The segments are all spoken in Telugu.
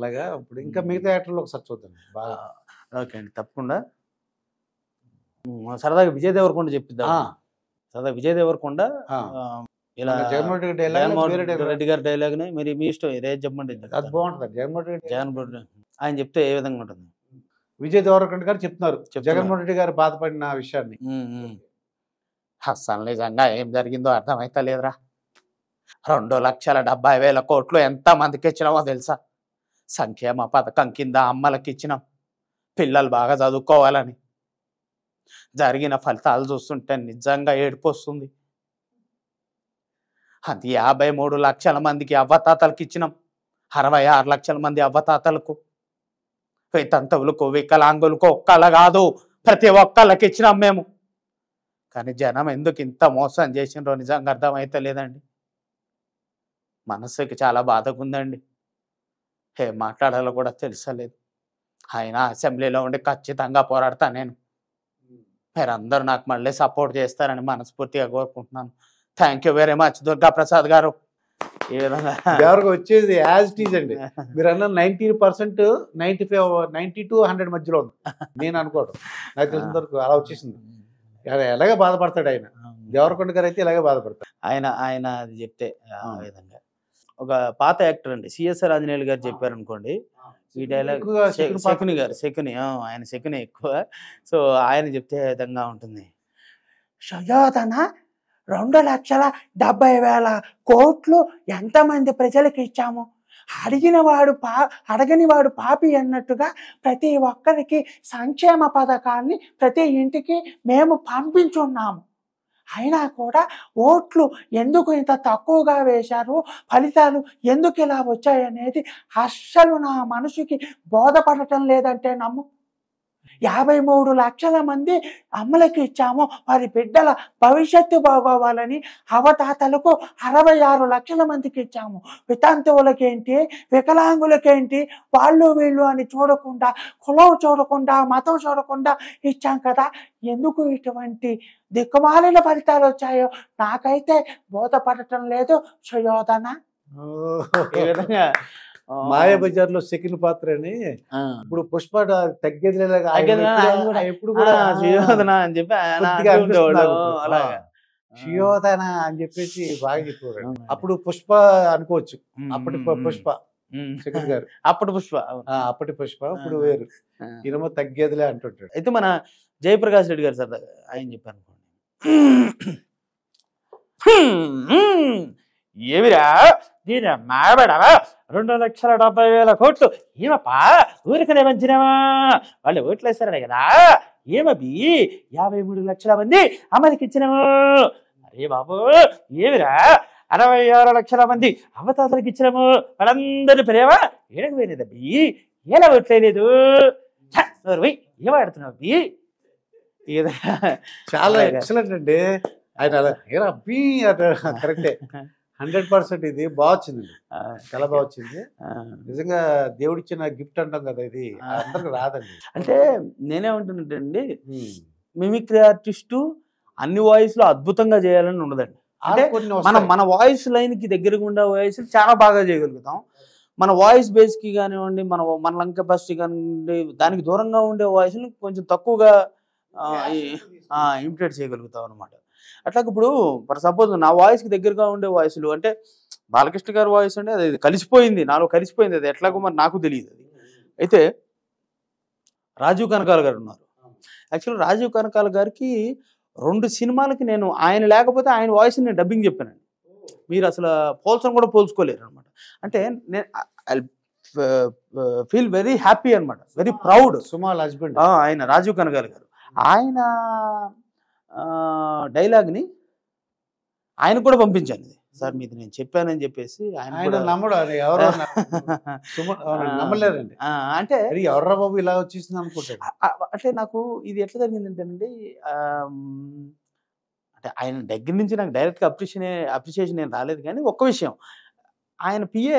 అలాగా ఇప్పుడు ఇంకా మిగతా యాక్టర్లు ఒకసారి చూద్దాం బాగా ఓకే అండి తప్పకుండా సరదాగా విజయ్ దేవరకొండ చెప్పిద్దాం సరదా విజయ్ దేవరకొండ ఇలా జగన్మోహన్ రెడ్డి రెడ్డి గారి డైలాగ్ మీరు మీ ఇష్టం ఏది చెప్పండి అది బాగుంటుంది జగన్మోహన్ రెడ్డి జగన్మోహన్ రెడ్డి ఆయన చెప్తే ఏ విధంగా ఉంటుంది విజయ్ దేవరకొండ గారు చెప్తున్నారు జగన్మోహన్ రెడ్డి గారు బాధపడిన విషయాన్ని అస్సలు నిజంగా ఏం జరిగిందో అర్థమైతలేదురా రెండు లక్షల డెబ్బై వేల కోట్లు ఎంత మందికి ఇచ్చినామో తెలుసా సంక్షేమ పథకం కింద అమ్మలకి ఇచ్చినాం పిల్లలు బాగా చదువుకోవాలని జరిగిన ఫలితాలు చూస్తుంటే నిజంగా ఏడిపోస్తుంది అది యాభై మూడు లక్షల మందికి అవ్వతాతలకు ఇచ్చినాం అరవై ఆరు లక్షల మంది అవ్వతాతలకు వితంతువులకు వికలాంగులకు ఒక్కళ్ళ కాదు ప్రతి ఒక్కళ్ళకి ఇచ్చినాం మేము కానీ జనం ఎందుకు ఇంత మోసం చేసినో నిజంగా అర్థమైతే లేదండి మనసుకి చాలా బాధగా ఉందండి ఏ మాట్లాడాలో కూడా తెలుసలేదు ఆయన అసెంబ్లీలో ఉండి ఖచ్చితంగా పోరాడతా నేను మీరందరూ నాకు మళ్ళీ సపోర్ట్ చేస్తారని మనస్ఫూర్తిగా కోరుకుంటున్నాను thank you very much Durga Prasad గారు ఎవరికి వచ్చేది యాజ్ టీజ్ అండి మీరు అన్న nineteen percent ninety five ninety to hundred మధ్యలో ఉంది నేను అనుకోవడం నాకు తెలిసిన వరకు అలా వచ్చేసింది ఎలాగే బాధపడతాడు ఆయన దేవరకొండ గారు అయితే ఇలాగే బాధపడతాడు ఆయన ఆయన అది చెప్తే ఆ విధంగా ఒక పాత యాక్టర్ అండి సిఎస్ఆర్ ఆంజనేయులు గారు చెప్పారు అనుకోండి ఈ డైలాగ్ శకుని గారు శకుని ఆయన శకుని ఎక్కువ సో ఆయన చెప్తే విధంగా ఉంటుంది సుయోధన రెండు లక్షల డెబ్బై వేల కోట్లు ఎంతమంది ప్రజలకు ఇచ్చాము అడిగిన వాడు పా అడగని వాడు పాపి అన్నట్టుగా ప్రతి ఒక్కరికి సంక్షేమ పథకాన్ని ప్రతి ఇంటికి మేము పంపించున్నాము అయినా కూడా ఓట్లు ఎందుకు ఇంత తక్కువగా వేశారు ఫలితాలు ఎందుకు ఇలా వచ్చాయనేది అస్సలు నా మనసుకి బోధపడటం లేదంటే నమ్ము యాభై మూడు లక్షల మంది అమ్మలకు ఇచ్చాము వారి బిడ్డల భవిష్యత్తు బాగోవాలని అవతాతలకు అరవై ఆరు లక్షల మందికి ఇచ్చాము వితంతువులకేంటి వికలాంగులకేంటి వాళ్ళు వీళ్ళు అని చూడకుండా కులం చూడకుండా మతం చూడకుండా ఇచ్చాం కదా ఎందుకు ఇటువంటి దిక్కుమాలిన ఫలితాలు వచ్చాయో నాకైతే బోధపడటం లేదు సుయోధన మాయాబజార్ లో సెకండ్ పాత్ర అని ఇప్పుడు పుష్ప తగ్గేది ఎప్పుడు కూడా అని చెప్పేసి బాగా చెప్పారు అప్పుడు పుష్ప అనుకోవచ్చు అప్పటి పుష్ప శేఖర్ గారు అప్పటి పుష్ప అప్పటి పుష్ప ఇప్పుడు వేరు ఇనమో తగ్గేదిలే అంటుంటాడు అయితే మన జయప్రకాష్ రెడ్డి గారు సార్ ఆయన చెప్పారు అనుకోండి ఏమిరా ఈయన మాబడవా రెండు లక్షల డెబ్బై వేల కోట్లు ఏమప్పా ఊరికనే వంచినవా వాళ్ళు ఓట్లేస్తారనే కదా ఏమబి యాభై మూడు లక్షల మంది అమలుకి ఇచ్చినాము అరే బాబు ఏమిరా అరవై ఆరు లక్షల మంది అవతాతలకు ఇచ్చినాము వాళ్ళందరూ పోయినది అబ్బి ఎలా ఓట్లేదు నోరు ఏమాడుతున్నావు బి చాలా ఎక్సలెంట్ అండి ఆయన అలా కరెక్టే హండ్రెడ్ పర్సెంట్ ఇది బాగా వచ్చింది చాలా బాగా వచ్చింది నిజంగా దేవుడిచ్చిన గిఫ్ట్ అంటాం కదా ఇది అందరికి రాదండి అంటే నేనే ఉంటున్నట్టండి మిమిక్రీ ఆర్టిస్టు అన్ని వాయిస్ లో అద్భుతంగా చేయాలని ఉండదండి అంటే మన మన వాయిస్ కి దగ్గరగా ఉండే వాయిస్ చాలా బాగా చేయగలుగుతాం మన వాయిస్ బేస్ కి కానివ్వండి మన మన లంక కెపాసిటీ కానివ్వండి దానికి దూరంగా ఉండే వాయిస్ కొంచెం తక్కువగా ఇమిటేట్ చేయగలుగుతాం అనమాట అట్లా ఇప్పుడు ఫర్ సపోజ్ నా వాయిస్కి దగ్గరగా ఉండే వాయిస్లు అంటే బాలకృష్ణ గారి వాయిస్ అంటే అది కలిసిపోయింది నాలో కలిసిపోయింది అది ఎట్లాగో మరి నాకు తెలియదు అది అయితే రాజీవ్ కనకాల గారు ఉన్నారు యాక్చువల్గా రాజీవ్ కనకాల గారికి రెండు సినిమాలకి నేను ఆయన లేకపోతే ఆయన వాయిస్ నేను డబ్బింగ్ చెప్పానండి మీరు అసలు పోల్చడం కూడా పోల్చుకోలేరు అనమాట అంటే నేను ఫీల్ వెరీ హ్యాపీ అనమాట వెరీ ప్రౌడ్ సుమాల్ హస్బెండ్ ఆయన రాజీవ్ కనకాల గారు ఆయన డైలాగ్ని ఆయన కూడా పంపించాను ఇది సార్ మీది నేను చెప్పానని చెప్పేసి ఎవరు అంటే ఎవర్రా బాబు ఇలా వచ్చేసింది అనుకుంటాడు అంటే నాకు ఇది ఎట్లా జరిగింది ఏంటంటే అంటే ఆయన దగ్గర నుంచి నాకు డైరెక్ట్గా అప్రిషియన్ అప్రిషియేషన్ ఏం రాలేదు కానీ ఒక్క విషయం ఆయన పిఏ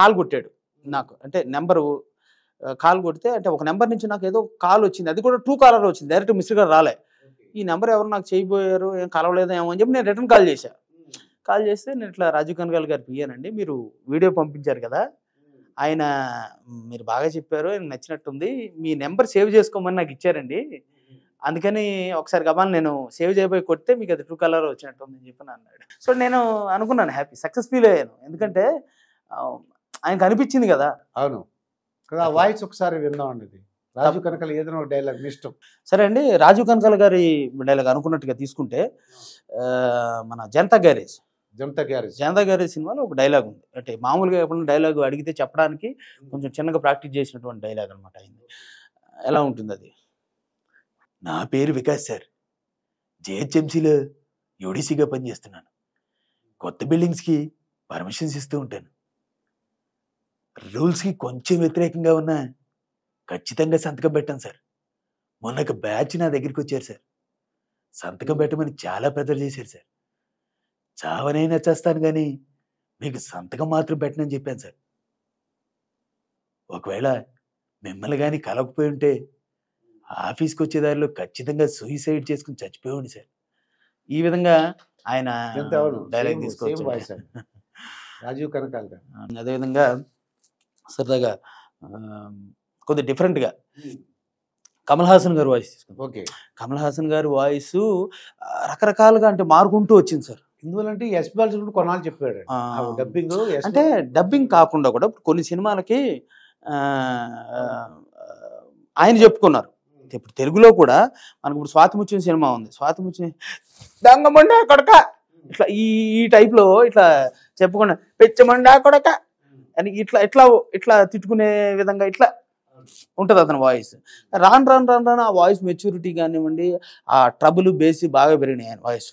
కాల్ కొట్టాడు నాకు అంటే నెంబరు కాల్ కొడితే అంటే ఒక నెంబర్ నుంచి నాకు ఏదో కాల్ వచ్చింది అది కూడా టూ కాలర్ వచ్చింది డైరెక్ట్ మిస్టర్ గారు రాలేదు ఈ నెంబర్ ఎవరు నాకు చేయబోయారు ఏం కలవలేదు ఏమో అని చెప్పి నేను రిటర్న్ కాల్ చేశాను కాల్ చేస్తే నేను ఇట్లా రాజీవ్ కనకాల్ గారు పియ్యానండి మీరు వీడియో పంపించారు కదా ఆయన మీరు బాగా చెప్పారు ఆయన నచ్చినట్టుంది మీ నెంబర్ సేవ్ చేసుకోమని నాకు ఇచ్చారండి అందుకని ఒకసారి గబాన్ నేను సేవ్ చేయబోయి కొడితే మీకు అది ట్రూ కలర్ వచ్చినట్టుంది అని చెప్పి అన్నాడు సో నేను అనుకున్నాను హ్యాపీ సక్సెస్ ఫీల్ అయ్యాను ఎందుకంటే ఆయనకు అనిపించింది కదా అవును కదా వాయిస్ ఒకసారి విందామండి రాజు కనకల ఏదైనా ఒక డైలాగ్ ఇష్టం సరే అండి రాజు కనకల గారి డైలాగ్ అనుకున్నట్టుగా తీసుకుంటే మన జనతా గ్యారేజ్ జనతా గ్యారేజ్ జనతా గ్యారేజ్ సినిమాలో ఒక డైలాగ్ ఉంది అంటే మామూలుగా ఎప్పుడైనా డైలాగ్ అడిగితే చెప్పడానికి కొంచెం చిన్నగా ప్రాక్టీస్ చేసినటువంటి డైలాగ్ అనమాట అయింది ఎలా ఉంటుంది అది నా పేరు వికాస్ సార్ జేహెచ్ఎంసీలో యూడీసీగా పనిచేస్తున్నాను కొత్త బిల్డింగ్స్కి పర్మిషన్స్ ఇస్తూ ఉంటాను రూల్స్కి కొంచెం వ్యతిరేకంగా ఉన్నా ఖచ్చితంగా సంతకం పెట్టాను సార్ మొన్న ఒక బ్యాచ్ నా దగ్గరికి వచ్చారు సార్ సంతకం పెట్టమని చాలా పెద్దలు చేశారు సార్ చావనైనా చేస్తాను కానీ మీకు సంతకం మాత్రం పెట్టనని చెప్పాను సార్ ఒకవేళ మిమ్మల్ని కానీ కలవకపోయి ఉంటే ఆఫీస్కి వచ్చే దారిలో ఖచ్చితంగా సూసైడ్ చేసుకుని చచ్చిపోయాడు సార్ ఈ విధంగా ఆయన డైలాగ్ తీసుకోవచ్చు రాజీవ్ కనకాల అదేవిధంగా సరదాగా కొద్ది డిఫరెంట్గా hmm. కమల్ హాసన్ గారు వాయిస్ ఓకే కమల్ హాసన్ గారి వాయిస్ రకరకాలుగా అంటే మారుకుంటూ వచ్చింది సార్ ఎందువలంటే ఎస్ బాల్స్ కొనాలి చెప్పాడు డబ్బింగ్ అంటే డబ్బింగ్ కాకుండా కూడా కొన్ని సినిమాలకి ఆయన చెప్పుకున్నారు hmm. ఇప్పుడు తెలుగులో కూడా మనకు ఇప్పుడు స్వాతిముచ్చిన సినిమా ఉంది స్వాతిముచ్చిన దొంగమండా కొడక hmm. ఇట్లా ఈ ఈ టైప్లో ఇట్లా చెప్పకుండా పెచ్చమండా కొడక అని ఇట్లా ఇట్లా ఇట్లా తిట్టుకునే విధంగా ఇట్లా ఉంటుంది అతని వాయిస్ రాను రాను రాను రాను ఆ వాయిస్ మెచ్యూరిటీ కానివ్వండి ఆ ట్రబుల్ బేసి బాగా పెరిగినాయి ఆయన వాయిస్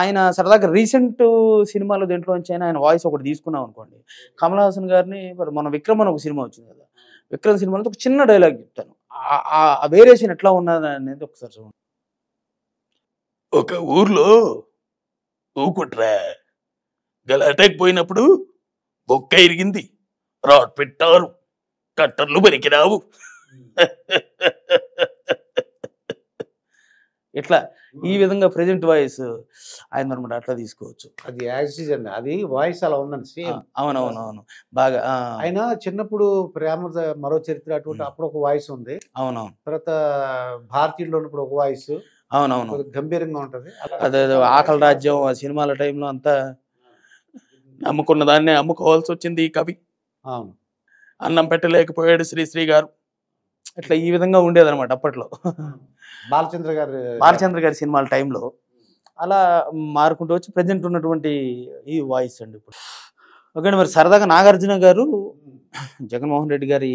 ఆయన సరదాగా రీసెంట్ సినిమాలో దేంట్లోంచి నుంచి ఆయన వాయిస్ ఒకటి తీసుకున్నాం అనుకోండి కమల్ హాసన్ గారిని మన విక్రమ్ అని ఒక సినిమా వచ్చింది కదా విక్రమ్ సినిమాలో ఒక చిన్న డైలాగ్ చెప్తాను ఆ వేరియేషన్ ఎట్లా ఉన్నది అనేది ఒకసారి చూడండి ఒక ఊర్లో ఊకుట్రా గల అటాక్ పోయినప్పుడు బొక్క ఇరిగింది రాడ్ పెట్టారు కట్టర్లు పలికినావు ఇట్లా ఈ hmm. విధంగా ప్రజెంట్ వాయిస్ ఆయన అనమాట అట్లా తీసుకోవచ్చు అది యాక్సిజన్ అది వాయిస్ అలా ఉందని సేమ్ అవునవును అవును బాగా ఆయన చిన్నప్పుడు ప్రేమ మరో చరిత్ర అటువంటి hmm. అప్పుడు ఒక వాయిస్ ఉంది అవునవును తర్వాత భారతీయుల్లో ఉన్నప్పుడు ఒక వాయిస్ అవునవును గంభీరంగా ఉంటుంది అదే ఆకలి రాజ్యం ఆ సినిమాల టైంలో అంతా అమ్ముకున్న దాన్నే అమ్ముకోవాల్సి వచ్చింది ఈ కవి అవును అన్నం పెట్టలేకపోయాడు శ్రీశ్రీ గారు అట్లా ఈ విధంగా ఉండేదన్నమాట అప్పట్లో బాలచంద్ర గారు బాలచంద్ర గారి సినిమాల టైంలో అలా మారుకుంటూ వచ్చి ప్రజెంట్ ఉన్నటువంటి ఈ వాయిస్ అండి ఇప్పుడు ఓకే మరి సరదాగా నాగార్జున గారు జగన్మోహన్ రెడ్డి గారి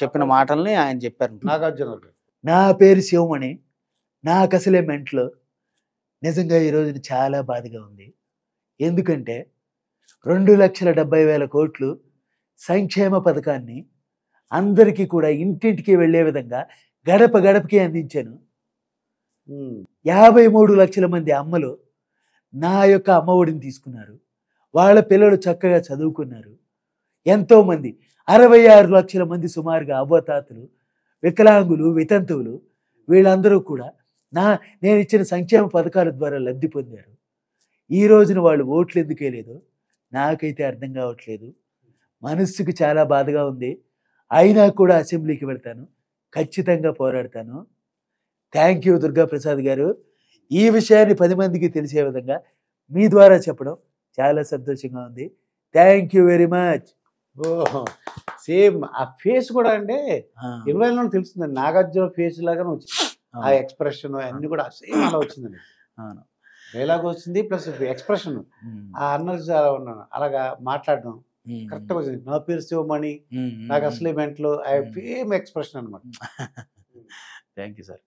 చెప్పిన మాటల్ని ఆయన చెప్పారు నాగార్జున నా పేరు శివమణి నా అసలే మెంట్లో నిజంగా ఈరోజు చాలా బాధగా ఉంది ఎందుకంటే రెండు లక్షల డెబ్బై వేల కోట్లు సంక్షేమ పథకాన్ని అందరికీ కూడా ఇంటింటికి వెళ్లే విధంగా గడప గడపకి అందించాను యాభై మూడు లక్షల మంది అమ్మలు నా యొక్క అమ్మఒడిని తీసుకున్నారు వాళ్ళ పిల్లలు చక్కగా చదువుకున్నారు ఎంతోమంది అరవై ఆరు లక్షల మంది సుమారుగా అవ్వతాతలు వికలాంగులు వితంతువులు వీళ్ళందరూ కూడా నా నేను ఇచ్చిన సంక్షేమ పథకాల ద్వారా లబ్ధి పొందారు ఈ రోజున వాళ్ళు ఓట్లు ఎందుకే లేదు నాకైతే అర్థం కావట్లేదు మనస్సుకు చాలా బాధగా ఉంది అయినా కూడా అసెంబ్లీకి వెళ్తాను ఖచ్చితంగా పోరాడతాను థ్యాంక్ యూ దుర్గా ప్రసాద్ గారు ఈ విషయాన్ని పది మందికి తెలిసే విధంగా మీ ద్వారా చెప్పడం చాలా సంతోషంగా ఉంది thank you very much same ఆ ఫేస్ కూడా అంటే ఇరవైలో తెలుస్తుంది నాగార్జున ఫేస్ లాగానే వచ్చింది ఆ ఎక్స్ప్రెషన్ అన్ని కూడా సేమ్ అలా వచ్చిందండి డైలాగ్ వచ్చింది ప్లస్ ఎక్స్ప్రెషన్ ఆ అన్నది అలా ఉన్నాను అలాగా మాట్లాడడం కరెక్ట్ గా నా పేరు శివమణి నాకు అసలు ఐ హేమ్ ఎక్స్ప్రెషన్ అనమాట థ్యాంక్ యూ సార్